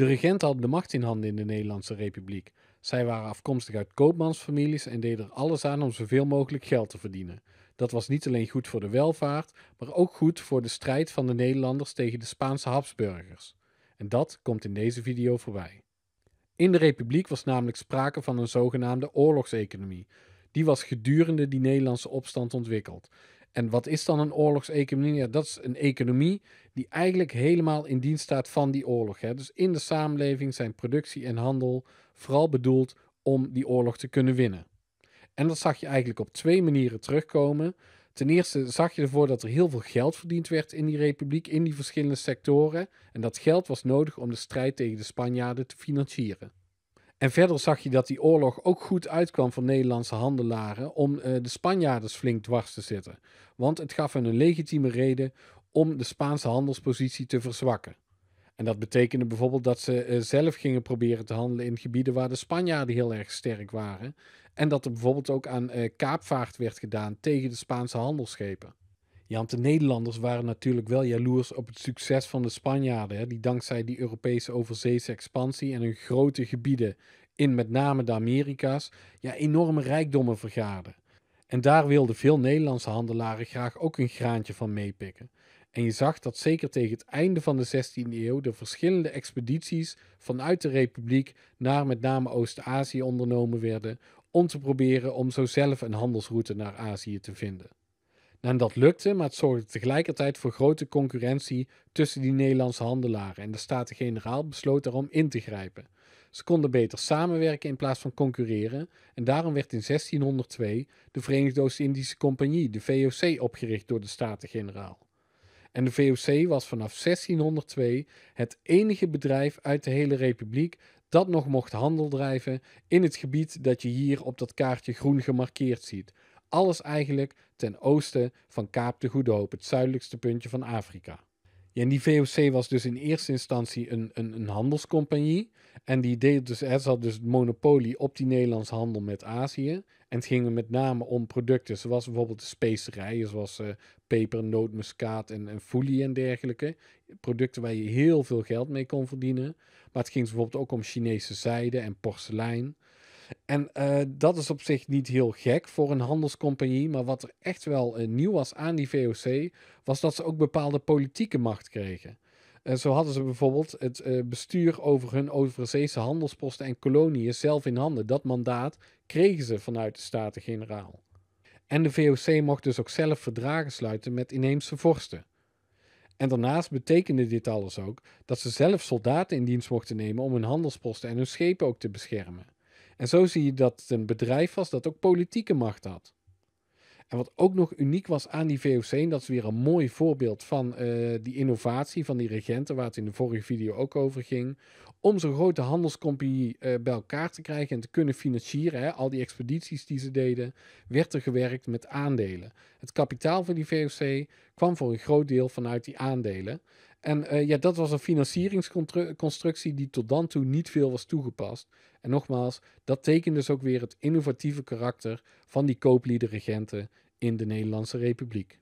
De regenten hadden de macht in handen in de Nederlandse Republiek. Zij waren afkomstig uit koopmansfamilies en deden er alles aan om zoveel mogelijk geld te verdienen. Dat was niet alleen goed voor de welvaart, maar ook goed voor de strijd van de Nederlanders tegen de Spaanse Habsburgers. En dat komt in deze video voorbij. In de Republiek was namelijk sprake van een zogenaamde oorlogseconomie. Die was gedurende die Nederlandse opstand ontwikkeld. En wat is dan een oorlogseconomie? Ja, dat is een economie die eigenlijk helemaal in dienst staat van die oorlog. Hè. Dus in de samenleving zijn productie en handel vooral bedoeld om die oorlog te kunnen winnen. En dat zag je eigenlijk op twee manieren terugkomen. Ten eerste zag je ervoor dat er heel veel geld verdiend werd in die republiek, in die verschillende sectoren. En dat geld was nodig om de strijd tegen de Spanjaarden te financieren. En verder zag je dat die oorlog ook goed uitkwam voor Nederlandse handelaren om eh, de Spanjaarden flink dwars te zitten. Want het gaf hen een legitieme reden om de Spaanse handelspositie te verzwakken. En dat betekende bijvoorbeeld dat ze eh, zelf gingen proberen te handelen in gebieden waar de Spanjaarden heel erg sterk waren. En dat er bijvoorbeeld ook aan eh, kaapvaart werd gedaan tegen de Spaanse handelsschepen. Ja, want de Nederlanders waren natuurlijk wel jaloers op het succes van de Spanjaarden, hè, die dankzij die Europese overzeese expansie en hun grote gebieden in met name de Amerika's ja, enorme rijkdommen vergaarden. En daar wilden veel Nederlandse handelaren graag ook een graantje van meepikken. En je zag dat zeker tegen het einde van de 16e eeuw de verschillende expedities vanuit de Republiek naar met name Oost-Azië ondernomen werden om te proberen om zo zelf een handelsroute naar Azië te vinden. En dat lukte, maar het zorgde tegelijkertijd voor grote concurrentie tussen die Nederlandse handelaren. En de Staten-Generaal besloot daarom in te grijpen. Ze konden beter samenwerken in plaats van concurreren en daarom werd in 1602 de Verenigde Oost-Indische Compagnie, de VOC, opgericht door de Staten-Generaal. En de VOC was vanaf 1602 het enige bedrijf uit de hele republiek dat nog mocht handel drijven in het gebied dat je hier op dat kaartje groen gemarkeerd ziet, alles eigenlijk ten oosten van Kaap de Goede Hoop, het zuidelijkste puntje van Afrika. Ja, en die VOC was dus in eerste instantie een, een, een handelscompagnie. En die deed dus, het had dus monopolie op die Nederlandse handel met Azië. En het ging er met name om producten zoals bijvoorbeeld de specerijen, zoals uh, peper, nootmuskaat en, en foelie en dergelijke. Producten waar je heel veel geld mee kon verdienen. Maar het ging dus bijvoorbeeld ook om Chinese zijde en porselein. En eh, dat is op zich niet heel gek voor een handelscompagnie. Maar wat er echt wel eh, nieuw was aan die VOC, was dat ze ook bepaalde politieke macht kregen. Uh, zo hadden ze bijvoorbeeld het eh, bestuur over hun overzeese handelsposten en koloniën zelf in handen. Dat mandaat kregen ze vanuit de Staten-Generaal. En de VOC mocht dus ook zelf verdragen sluiten met inheemse vorsten. En daarnaast betekende dit alles ook dat ze zelf soldaten in dienst mochten nemen om hun handelsposten en hun schepen ook te beschermen. En zo zie je dat het een bedrijf was dat ook politieke macht had. En wat ook nog uniek was aan die VOC, en dat is weer een mooi voorbeeld van eh, die innovatie van die regenten, waar het in de vorige video ook over ging, om zo'n grote handelscompagnie eh, bij elkaar te krijgen en te kunnen financieren, hè, al die expedities die ze deden, werd er gewerkt met aandelen. Het kapitaal van die VOC kwam voor een groot deel vanuit die aandelen. En eh, ja, dat was een financieringsconstructie die tot dan toe niet veel was toegepast. En nogmaals, dat tekent dus ook weer het innovatieve karakter van die koopliederregenten in de Nederlandse Republiek.